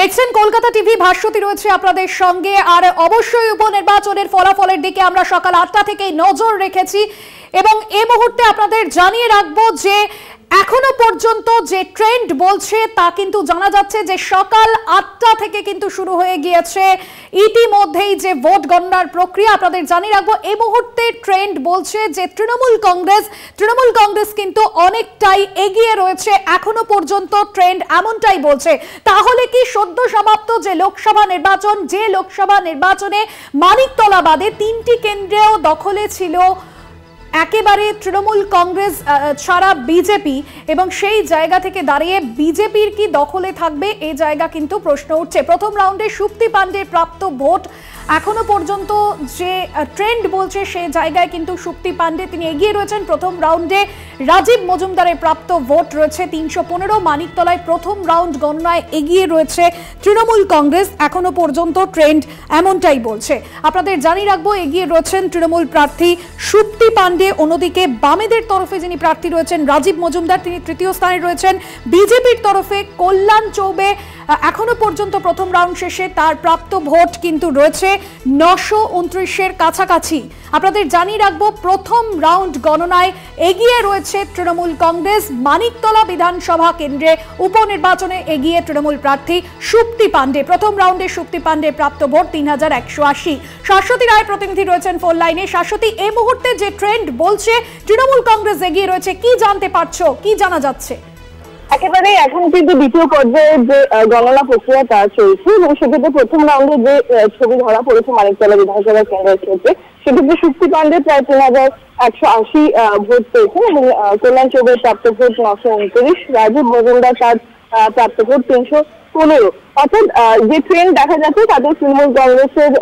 দেখছেন কলকাতা টিভি ভাষ্যতি রয়েছে আপনাদের সঙ্গে আর অবশ্যই উপনির্বাচনের ফলাফলের দিকে আমরা সকাল আটটা থেকে নজর রেখেছি এবং এ মুহূর্তে আপনাদের জানিয়ে রাখবো যে এখনো পর্যন্ত যে ট্রেন্ড বলছে তা কিন্তু জানা যাচ্ছে যে সকাল আটটা থেকে কিন্তু শুরু হয়ে গিয়েছে ইতিমধ্যেই যে ভোট গণনার প্রক্রিয়া আপনাদের জানিয়ে রাখবো এই মুহূর্তে ট্রেন্ড বলছে যে তৃণমূল কংগ্রেস তৃণমূল কংগ্রেস কিন্তু অনেকটাই এগিয়ে রয়েছে এখনো পর্যন্ত ট্রেন্ড এমনটাই বলছে তাহলে কি সদ্য সমাপ্ত যে লোকসভা নির্বাচন যে লোকসভা নির্বাচনে মানিকতলা বাদে তিনটি কেন্দ্রেও দখলে ছিল একেবারে তৃণমূল কংগ্রেস ছাড়া বিজেপি এবং সেই জায়গা থেকে দাঁড়িয়ে বিজেপির কি দখলে থাকবে এ জায়গা কিন্তু প্রশ্ন উঠছে প্রথম রাউন্ডে সুপ্তি পাণ্ডের প্রাপ্ত ভোট এখনো পর্যন্ত যে ট্রেন্ড বলছে সে জায়গায় কিন্তু সুপ্তি পান্ডে তিনি এগিয়ে রয়েছেন প্রথম রাউন্ডে রাজীব মজুমদারের প্রাপ্ত ভোট রয়েছে তিনশো পনেরো মানিকতলায় প্রথম রাউন্ড গণনায় এগিয়ে রয়েছে তৃণমূল কংগ্রেস এখনো পর্যন্ত ট্রেন্ড এমনটাই বলছে আপনাদের জানিয়ে রাখবো এগিয়ে রয়েছেন তৃণমূল প্রার্থী শুক্তি পান্ডে অন্যদিকে বামেদের তরফে যিনি প্রার্থী রয়েছেন রাজীব মজুমদার তিনি তৃতীয় স্থানে রয়েছেন বিজেপির তরফে কল্যাণ চৌবে এখনো পর্যন্ত প্রথম রাউন্ড শেষে তার প্রাপ্ত ভোট কিন্তু রয়েছে নশো উনত্রিশের কাছাকাছি আপনাদের জানিয়ে রাখবো প্রথম রাউন্ড গণনায় এগিয়ে রয়েছে তৃণমূল কংগ্রেস মানিকতলা বিধানসভা কেন্দ্রে উপনির্বাচনে এগিয়ে তৃণমূল প্রার্থী সুপ্তি পাণ্ডে প্রথম রাউন্ডে সুপ্তি পাণ্ডে প্রাপ্ত ভোট তিন হাজার একশো আশি শাশ্বতী রায় প্রতিনিধি রয়েছেন ফোন লাইনে শাশ্বতী এই মুহূর্তে যে ট্রেন্ড বলছে তৃণমূল কংগ্রেস এগিয়ে রয়েছে কি জানতে পারছো কি জানা যাচ্ছে একেবারে এখন কিন্তু দ্বিতীয় পর্যায়ে যে গণনা প্রক্রিয়াটা চলছে এবং সেক্ষেত্রে প্রথম রাউন্ডে যে ছবি ধরা পড়েছে মানিকতলা বিধানসভা কেন্দ্রের ক্ষেত্রে সেক্ষেত্রে শক্তি পাণ্ডে প্রায় তিন হাজার একশো আশি ভোট পেয়েছেন এবং কল্যাণ চৌবের প্রাপ্ত ভোট নশো উনত্রিশ রাজীব মজুমদার তার প্রাপ্ত ভোট তিনশো পনেরো অর্থাৎ যে ট্রেন দেখা যাচ্ছে তাদের তৃণমূল কংগ্রেসের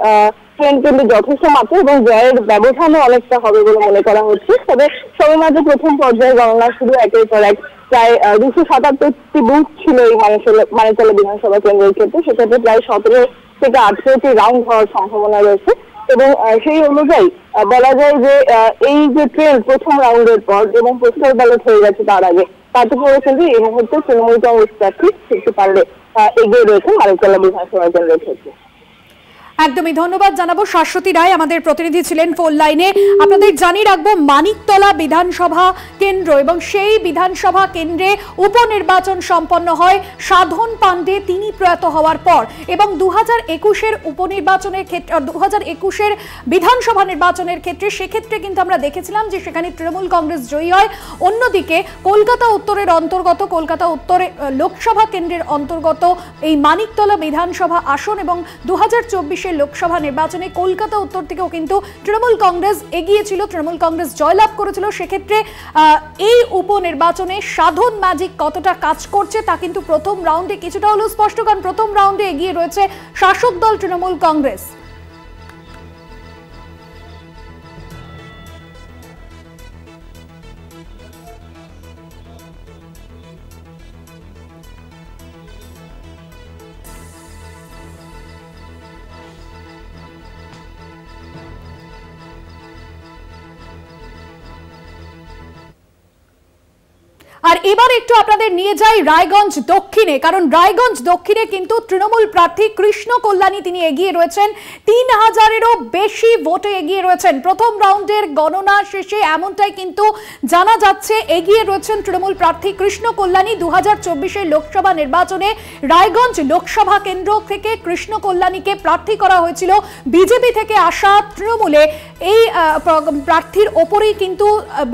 ট্রেন কিন্তু যথেষ্ট মাত্র এবং জয়ের ব্যবধানও অনেকটা হবে বলে মনে করা হচ্ছে তবে সবেমাত্র প্রথম পর্যায়ে গণনা শুরু একের পর এক প্রায় দুশো সাতাত্তরটি বুথ ছিল এই মানিকতলা বিধানসভা কেন্দ্রের ক্ষেত্রে সেক্ষেত্রে প্রায় সতেরো থেকে আঠেরোটি রাউন্ড হওয়ার সম্ভাবনা রয়েছে এবং সেই অনুযায়ী বলা যায় যে এই যে ট্রেন প্রথম রাউন্ডের পর এবং প্রস্তাব ব্যালট হয়ে গেছে তার আগে বাধ্য করেছেন এই মুহূর্তে তৃণমূল কংগ্রেস প্রার্থী শিশু পারলে এগিয়ে রয়েছেন আরেকজন বিধানসভা কেন্দ্র একদমই ধন্যবাদ জানাবো শাশ্বতী রায় আমাদের প্রতিনিধি ছিলেন ফোন লাইনে আপনাদের জানিয়ে রাখবো মানিকতলা বিধানসভা কেন্দ্র এবং সেই বিধানসভা কেন্দ্রে উপনির্বাচন সম্পন্ন হয় সাধন পাণ্ডে তিনি প্রয়াত হওয়ার পর এবং দু হাজার একুশের উপনির্বাচনের ক্ষেত্রে দু হাজার একুশের বিধানসভা নির্বাচনের ক্ষেত্রে সেক্ষেত্রে কিন্তু আমরা দেখেছিলাম যে সেখানে তৃণমূল কংগ্রেস জয়ী হয় অন্যদিকে কলকাতা উত্তরের অন্তর্গত কলকাতা উত্তরে লোকসভা কেন্দ্রের অন্তর্গত এই মানিকতলা বিধানসভা আসন এবং দু হাজার চব্বিশ উনিশে লোকসভা নির্বাচনে কলকাতা উত্তর থেকেও কিন্তু তৃণমূল কংগ্রেস এগিয়েছিল তৃণমূল কংগ্রেস জয়লাভ করেছিল সেক্ষেত্রে এই উপনির্বাচনে সাধন ম্যাজিক কতটা কাজ করছে তা কিন্তু প্রথম রাউন্ডে কিছুটা হলেও স্পষ্ট কারণ প্রথম রাউন্ডে এগিয়ে রয়েছে শাসক দল তৃণমূল কংগ্রেস আর এবার একটু আপনাদের নিয়ে যাই রায়গঞ্জ দক্ষিণে কারণ রায়গঞ্জ দক্ষিণে কিন্তু তৃণমূল প্রার্থী কৃষ্ণ কল্যাণী তিনি এগিয়ে রয়েছেন তিন হাজারেরও বেশি ভোটে এগিয়ে রয়েছেন প্রথম রাউন্ডের গণনা শেষে এমনটাই কিন্তু জানা যাচ্ছে এগিয়ে রয়েছেন তৃণমূল প্রার্থী কৃষ্ণ কল্যাণী দু হাজার লোকসভা নির্বাচনে রায়গঞ্জ লোকসভা কেন্দ্র থেকে কৃষ্ণ কল্যাণীকে প্রার্থী করা হয়েছিল বিজেপি থেকে আসা তৃণমূলে এই প্রার্থীর ওপরেই কিন্তু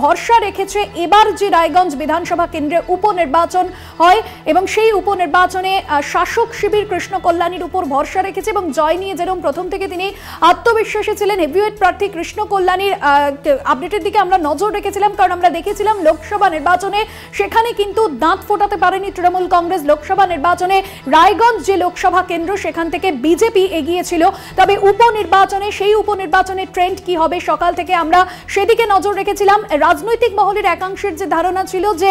ভরসা রেখেছে এবার যে রায়গঞ্জ বিধানসভা কেন্দ্রে উপনির্বাচন হয় এবং সেই উপনির্বাচনে শাসক শিবির কৃষ্ণ কল্যাণীর উপর ভরসা রেখেছে এবং জয় নিয়ে যেরকম প্রথম থেকে তিনি আত্মবিশ্বাসী ছিলেন হেভিওয়েট প্রার্থী কৃষ্ণকল্যাণীর আপডেটের দিকে আমরা নজর রেখেছিলাম কারণ আমরা দেখেছিলাম লোকসভা নির্বাচনে সেখানে কিন্তু দাঁত ফোটাতে পারেনি তৃণমূল কংগ্রেস লোকসভা নির্বাচনে রায়গঞ্জ যে লোকসভা কেন্দ্র সেখান থেকে বিজেপি এগিয়েছিল তবে উপনির্বাচনে সেই উপনির্বাচনের ট্রেন্ড কি হবে সকাল থেকে আমরা সেদিকে নজর রেখেছিলাম রাজনৈতিক মহলের একাংশের যে ধারণা ছিল যে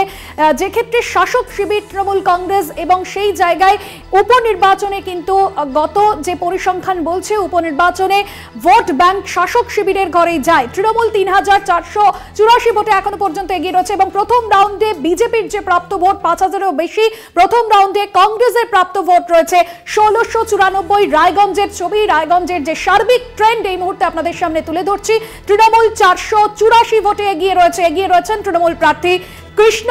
যে ক্ষেত্রে শাসক শিবির তৃণমূল কংগ্রেস এবং সেই জায়গায় উপনির্বাচনে কিন্তু গত যে পরিসংখ্যান বলছে উপনির্বাচনে ভোট ব্যাংক শাসক শিবিরের ঘরে যায় তৃণমূল তিন হাজার চারশো চুরাশি ভোটে এখনো পর্যন্ত এগিয়ে রয়েছে এবং প্রথম রাউন্ডে বিজেপির যে প্রাপ্ত ভোট পাঁচ হাজারেরও বেশি প্রথম রাউন্ডে কংগ্রেসের প্রাপ্ত ভোট রয়েছে ষোলোশো চুরানব্বই রায়গঞ্জের ছবি রায়গঞ্জের যে সার্বিক ট্রেন্ড এই মুহূর্তে আপনাদের সামনে তুলে ধরছি তৃণমূল চারশো চুরাশি ভোটে এগিয়ে রয়েছে এগিয়ে রয়েছেন তৃণমূল প্রার্থী কৃষ্ণ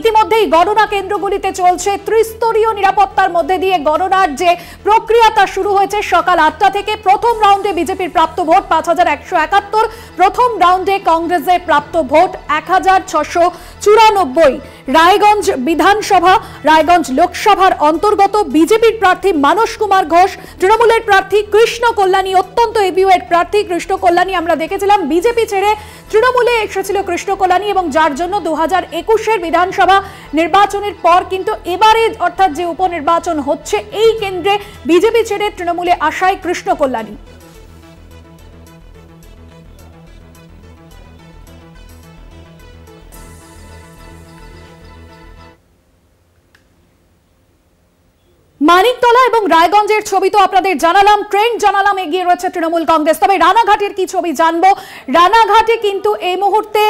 ইতিমধ্যেই গণনা কেন্দ্রগুলিতে চলছে ত্রিস্তরীয় নিরাপত্তার মধ্যে দিয়ে গণনার যে প্রক্রিয়া তা শুরু হয়েছে সকাল আটটা থেকে প্রথম রাউন্ডে বিজেপির প্রাপ্ত ভোট পাঁচ হাজার একশো একাত্তর প্রথম রাউন্ডে কংগ্রেসের প্রাপ্ত ভোট এক হাজার ছশো চুরানব্বই রায়গঞ্জ বিধানসভা রায়গঞ্জ লোকসভার অন্তর্গত বিজেপির প্রার্থী মানস কুমার ঘোষ তৃণমূলের প্রার্থী কৃষ্ণ কল্যাণী অত্যন্ত এবিও এর প্রার্থী কৃষ্ণ কল্যাণী আমরা দেখেছিলাম বিজেপি ছেড়ে তৃণমূলে এসেছিল কৃষ্ণ কল্যাণী এবং যার জন্য দু একুশের বিধানসভা নির্বাচনের পর কিন্তু এবারে অর্থাৎ যে উপনির্বাচন হচ্ছে এই কেন্দ্রে বিজেপি ছেড়ে তৃণমূলে আশায় কৃষ্ণ কল্যাণী মানিকতলা এবং রায়গঞ্জের ছবি তো আপনাদের জানালাম ট্রেন্ড জানালাম এগিয়ে রয়েছে তৃণমূল কংগ্রেস তবে রানাঘাটের কি ছবি জানবো রানাঘাটে কিন্তু এই মুহূর্তে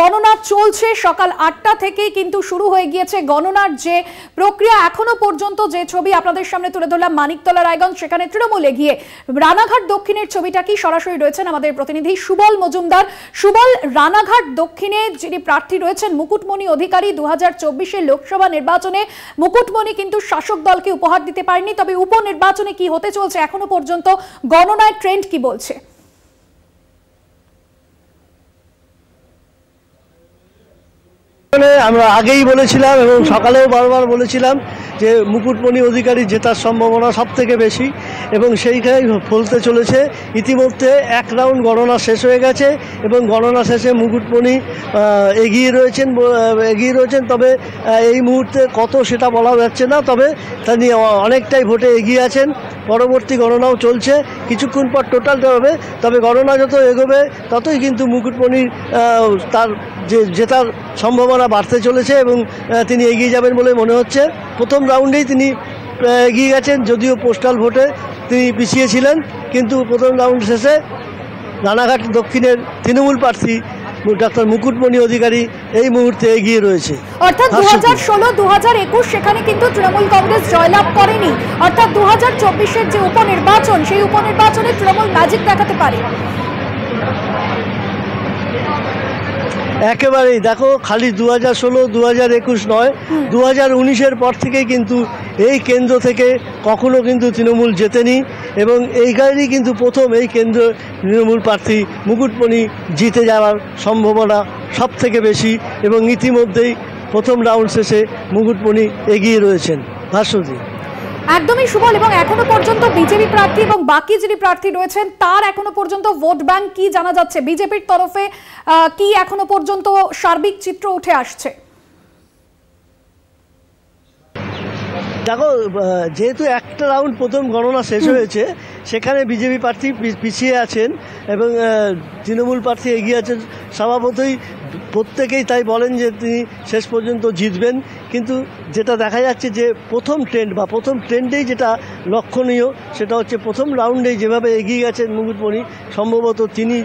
গণনা চলছে সকাল আটটা থেকে কিন্তু শুরু হয়ে গিয়েছে গণনার যে প্রক্রিয়া এখনো পর্যন্ত যে ছবি আপনাদের সামনে তুলে ধরলাম মানিকতলা রায়গঞ্জ সেখানে তৃণমূল এগিয়ে রানাঘাট দক্ষিণের ছবিটা কি সরাসরি রয়েছেন আমাদের প্রতিনিধি সুবল মজুমদার সুবল রানাঘাট দক্ষিণে যিনি প্রার্থী রয়েছেন মুকুটমণি অধিকারী দু হাজার লোকসভা নির্বাচনে মুকুটমণি কিন্তু শাসক দল দলকে উপহার দিতে পারেনি তবে উপনির্বাচনে কি হতে চলছে এখনো পর্যন্ত গণনায় ট্রেন্ড কি বলছে নির্বাচনে আমরা আগেই বলেছিলাম এবং সকালেও বারবার বলেছিলাম যে মুকুটমণি অধিকারী জেতার সম্ভাবনা সব থেকে বেশি এবং সেইখানে ফলতে চলেছে ইতিমধ্যে এক রাউন্ড গণনা শেষ হয়ে গেছে এবং গণনা শেষে মুকুটমণি এগিয়ে রয়েছেন এগিয়ে রয়েছেন তবে এই মুহূর্তে কত সেটা বলা যাচ্ছে না তবে তা নিয়ে অনেকটাই ভোটে এগিয়ে আছেন পরবর্তী গণনাও চলছে কিছুক্ষণ পর দেওয়া হবে তবে গণনা যত এগোবে ততই কিন্তু মুকুটমণির তার যে জেতার সম্ভাবনা বাড়তে চলেছে এবং তিনি এগিয়ে যাবেন বলে মনে হচ্ছে প্রথম রাউন্ডেই তিনি এগিয়ে গেছেন যদিও পোস্টাল ভোটে তিনি পিছিয়েছিলেন কিন্তু প্রথম রাউন্ড শেষে রানাঘাট দক্ষিণের তৃণমূল প্রার্থী ডাক্তার মুকুটমণি অধিকারী এই মুহূর্তে এগিয়ে রয়েছে অর্থাৎ দু হাজার ষোলো দু একুশ সেখানে কিন্তু তৃণমূল কংগ্রেস জয়লাভ করেনি অর্থাৎ দু হাজার চব্বিশের যে উপনির্বাচন সেই উপনির্বাচনে তৃণমূল ম্যাজিক দেখাতে পারে একেবারেই দেখো খালি দু হাজার ষোলো দু হাজার একুশ নয় দু হাজার উনিশের পর থেকেই কিন্তু এই কেন্দ্র থেকে কখনো কিন্তু তৃণমূল জেতেনি এবং এই কারণেই কিন্তু প্রথম এই কেন্দ্র তৃণমূল প্রার্থী মুকুটমণি জিতে যাওয়ার সম্ভাবনা সব থেকে বেশি এবং ইতিমধ্যেই প্রথম রাউন্ড শেষে মুকুটমণি এগিয়ে রয়েছেন ভাস্বতী একদমই সুবল এবং এখনো পর্যন্ত বিজেপি প্রার্থী এবং বাকি যিনি প্রার্থী রয়েছেন তার এখনো পর্যন্ত ভোট ব্যাংক কি জানা যাচ্ছে বিজেপির তরফে কি এখনো পর্যন্ত সার্বিক চিত্র উঠে আসছে দেখো যেহেতু একটা রাউন্ড প্রথম গণনা শেষ হয়েছে সেখানে বিজেপি প্রার্থী পিছিয়ে আছেন এবং তৃণমূল প্রার্থী এগিয়ে আছেন স্বভাবতই প্রত্যেকেই তাই বলেন যে তিনি শেষ পর্যন্ত জিতবেন কিন্তু যেটা দেখা যাচ্ছে যে প্রথম ট্রেন্ড বা প্রথম ট্রেন্ডেই যেটা লক্ষণীয় সেটা হচ্ছে প্রথম রাউন্ডেই যেভাবে এগিয়ে গেছেন মুকুটমণি সম্ভবত তিনি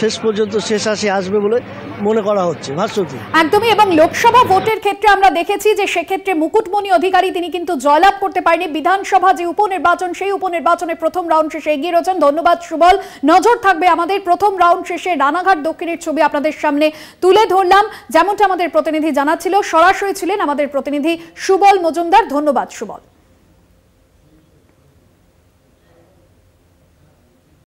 শেষ পর্যন্ত শেষ আসে আসবে বলে মনে করা হচ্ছে ভাস্বতী একদমই এবং লোকসভা ভোটের ক্ষেত্রে আমরা দেখেছি যে সেক্ষেত্রে মুকুটমণি অধিকারী তিনি কিন্তু জয়লাভ করতে পারেনি বিধানসভা যে উপনির্বাচন সেই উপনির্বাচনে প্রথম রাউন্ড শেষে এগিয়ে রয়েছেন ধন্যবাদ সুবল নজর থাকবে আমাদের প্রথম রাউন্ড শেষে রানাঘাট দক্ষিণের ছবি আপনাদের সামনে তুলে ধরলাম যেমনটা আমাদের প্রতিনিধি জানাচ্ছিল সরাসরি ছিলেন আমাদের প্রতিনিধি সুবল মজুমদার ধন্যবাদ সুবল